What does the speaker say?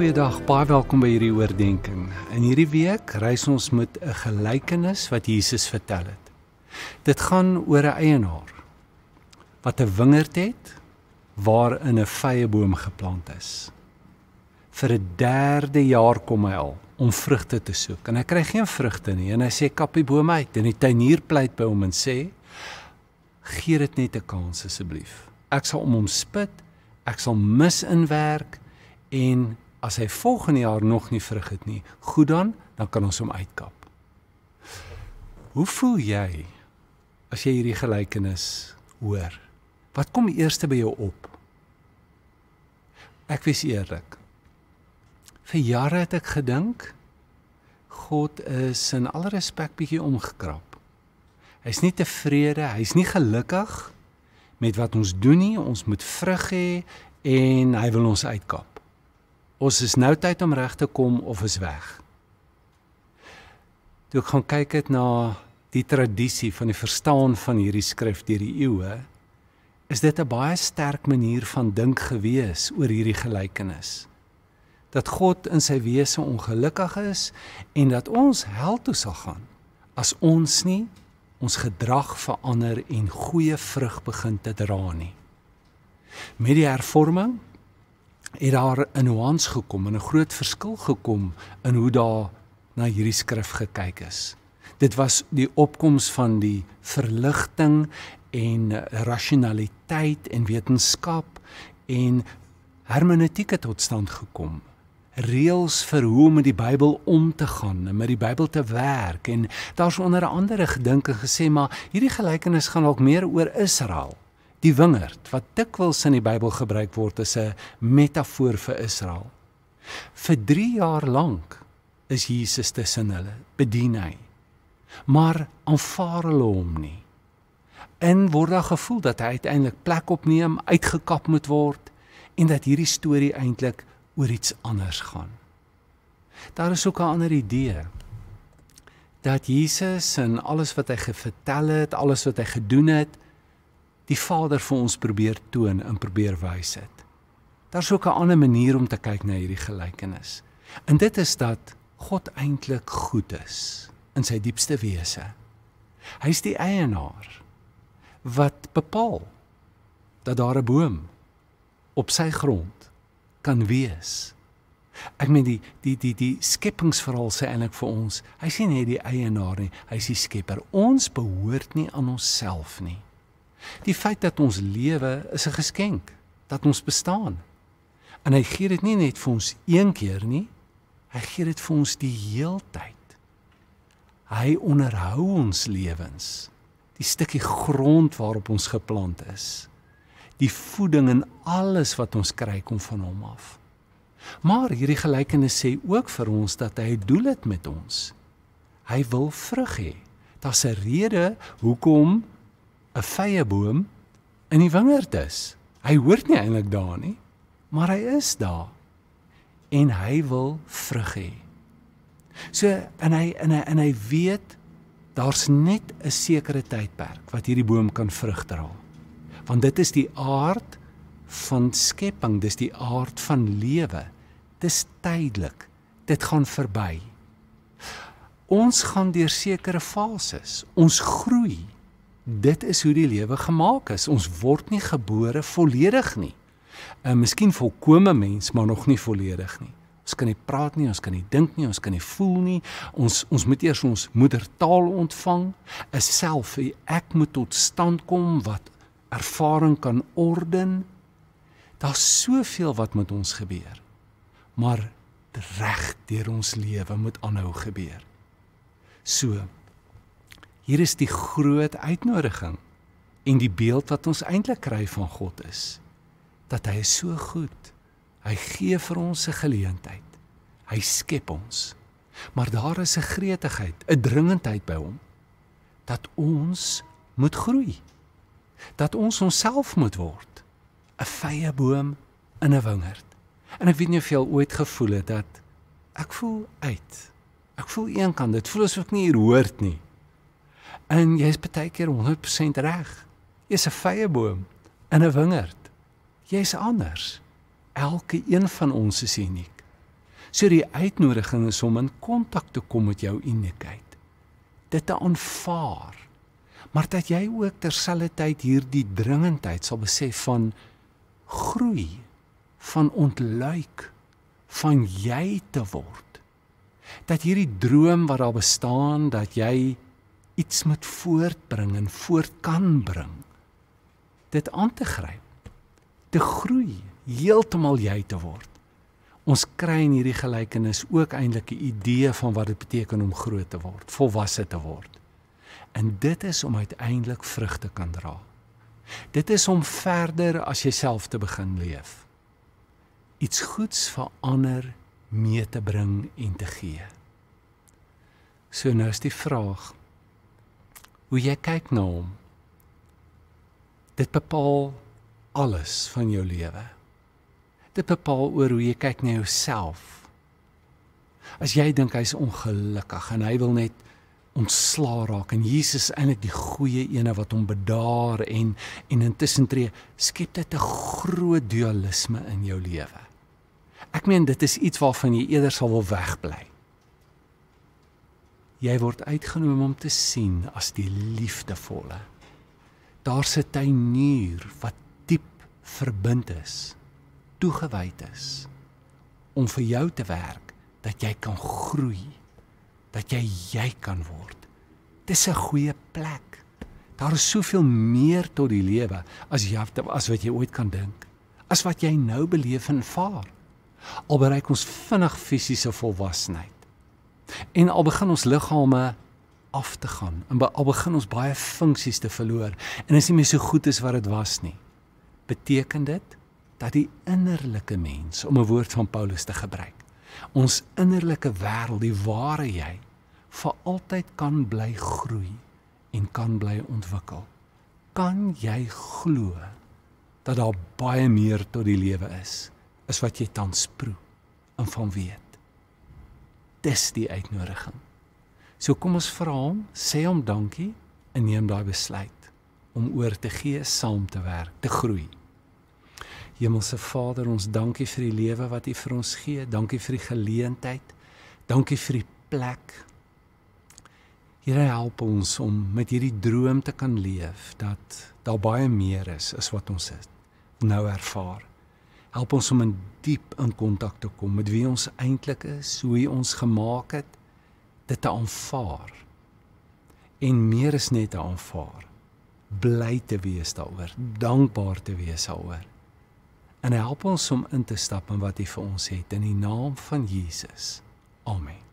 Goeiedag, baie welkom by hierdie oordeenking. In hierdie week reis ons met 'n gelykenis wat Jesus vertel het. Dit gaan oor 'n eienaar wat 'n wingerd het waarin 'n vrye boom geplant is. Vir 'n derde jaar kom hy al om vrugte te soek en hy kry geen vrugte nie en hy sê kap die boom uit en die tuinier pleit by hom en sê gee dit net 'n kans asseblief. Ek sal om hom spit, ek sal mis inwerk en as hy volgende jaar nog nie vrug het nie, goed dan, dan kan ons hom uitkap. Hoe voel jy as jy hierdie gelykenis hoor? Wat kom eers by jou op? Ek wys eerlik. Vir jare het ek gedink God is in alle respek bietjie omgekrap. Hy's nie tevrede, hy's nie gelukkig met wat ons doen nie. Ons moet vrug hê en hy wil ons uitkap. Ons is nou tyd om reg te kom of is weg. Toe ek gaan kyk het na die tradisie van die verstaan van hierdie skrif deur die eeue, is dit 'n baie sterk manier van dink gewees oor hierdie gelykenis. Dat God in sy wese ongelukkig is en dat ons hel toe sal gaan as ons nie ons gedrag verander en goeie vrug begin te dra nie. Met die hervorming het daar 'n nuance gekom en 'n groot verskil gekom in hoe daar na hierdie skrif gekyk is. Dit was die opkoms van die verligting en rationaliteit en wetenskap en hermeneutiek het tot stand gekom. Reëls vir hoe om met die Bybel om te gaan en met die Bybel te werk en daar's onder andere gedinke gesê maar hierdie gelykenis gaan dalk meer oor Israel. Die wingerd wat dikwels in die Bybel gebruik word as 'n metafoor vir Israel. Vir 3 jaar lank is Jesus tussen hulle, bedien hy. Maar aanvaar hulle hom nie. In word daar gevoel dat hy uiteindelik plek opneem, uitgekap moet word en dat hierdie storie eintlik oor iets anders gaan. Daar is ook 'n ander idee dat Jesus en alles wat hy gevertel het, alles wat hy gedoen het, die Vader vir ons probeer toon en probeer wys het. Daar's ook 'n ander manier om te kyk na hierdie gelykenis. En dit is dat God eintlik goed is in sy diepste wese. Hy's die eienaar wat bepaal dat daar 'n boom op sy grond kan wees. Ek meen die die die die skepingsverhaal sê eintlik vir ons, hy sien hy die eienaar nie, hy's die skepper. Ons behoort nie aan onsself nie. Die feit dat ons lewe is 'n geskenk, dat ons bestaan. En hy gee dit nie net vir ons een keer nie. Hy gee dit vir ons die heeltyd. Hy onderhou ons lewens. Die stukkie grond waarop ons geplant is. Die voeding en alles wat ons kry kom van hom af. Maar hierdie gelykenis sê ook vir ons dat hy doel het met ons. Hy wil vrug hê. Daar's 'n rede hoekom 'n vyeboom in die wingerd is. Hy hoort nie eintlik daar nie, maar hy is daar en hy wil vrug hê. So en hy en hy en hy weet daar's net 'n sekere tydperk wat hierdie boom kan vrug dra. Want dit is die aard van skepping, dis die aard van lewe. Dis tydelik. Dit gaan verby. Ons gaan deur sekere fases. Ons groei dit is hoe die lewe gemaak is. Ons word nie gebore volledig nie. 'n eh, Miskien volkomme mens, maar nog nie volledig nie. Ons kan nie praat nie, ons kan nie dink nie, ons kan nie voel nie. Ons ons moet eers ons moedertaal ontvang, 'n self, 'n eh, ek moet tot stand kom wat ervaring kan orden. Daar's soveel wat met ons gebeur. Maar reg deur ons lewe moet aanhou gebeur. So hier is die groot uitnodiging en die beeld wat ons eintlik kry van God is dat hy is so goed. Hy gee vir ons 'n geleentheid. Hy skep ons. Maar daar is 'n gretigheid, 'n dringendheid by hom dat ons moet groei. Dat ons onsself moet word 'n vrye boom in 'n wingerd. En ek weet nie of jy al ooit gevoel het dat ek voel uit. Ek voel eenkant, dit voel asof ek nie hier hoort nie. En jy's baie keer 100% reg. Jy's 'n vrye boom in 'n wingerd. Jy's anders. Elke een van ons is uniek. So die uitnodiging is om in kontak te kom met jou uniekheid. Dit te aanvaar. Maar dat jy ook terselfdertyd hierdie dringendheid sal besef van groei, van ontluik, van jy te word. Dat hierdie droom wat daar bestaan dat jy iets moet voortbring en voort kan bring. Dit aan te gryp. Te groei, heeltemal jy te word. Ons kry in hierdie gelykenis ook eintlik 'n idee van wat dit beteken om groot te word, volwasse te word. En dit is om uiteindelik vrugte kan dra. Dit is om verder as jouself te begin leef. Iets goeds vir ander mee te bring en te gee. So nou is die vraag: hoe jy kyk na hom. Dit bepaal alles van jou lewe. Dit bepaal oor hoe jy kyk na jouself. As jy dink hy's ongelukkig en hy wil net ontslaa raak en Jesus is eintlik die goeie ene wat hom bedaar en en intussen tree skep dit 'n groot dualisme in jou lewe. Ek meen dit is iets waarvan jy eerder sal wil wegbly. Jy word uitgenooi om te sien as die liefdevolle. Daar sit 'n nuur wat diep verbind is, toegewy is om vir jou te werk dat jy kan groei, dat jy jy kan word. Dis 'n goeie plek. Daar is soveel meer tot die lewe as jy as wat jy ooit kan dink, as wat jy nou beleef en vaar. Al bereik ons vinnig fisiese volwasenheid. En al begin ons liggame af te gaan en al begin ons baie funksies te verloor en is nie meer so goed as wat dit was nie. Beteken dit dat die innerlike mens, om 'n woord van Paulus te gebruik, ons innerlike wêreld, die ware jy, vir altyd kan bly groei en kan bly ontwikkel. Kan jy glo dat daar baie meer tot die lewe is as wat jy tans proe en van weet? dis die uitnodiging. So kom ons vra hom, sê hom dankie en neem daai besluit om oor te gee, saam te werk, te groei. Hemelse Vader, ons dankie vir die lewe wat U vir ons gee. Dankie vir die geleentheid. Dankie vir die plek. Here help ons om met hierdie droom te kan leef dat daar baie meer is as wat ons nou ervaar help ons om in diep in kontak te kom met wie ons eintlik is, hoe hy ons gemaak het, dit te aanvaar. En meer is net te aanvaar. Bly te wees daaroor, dankbaar te wees daaroor. En help ons om in te stap in wat hy vir ons het in die naam van Jesus. Amen.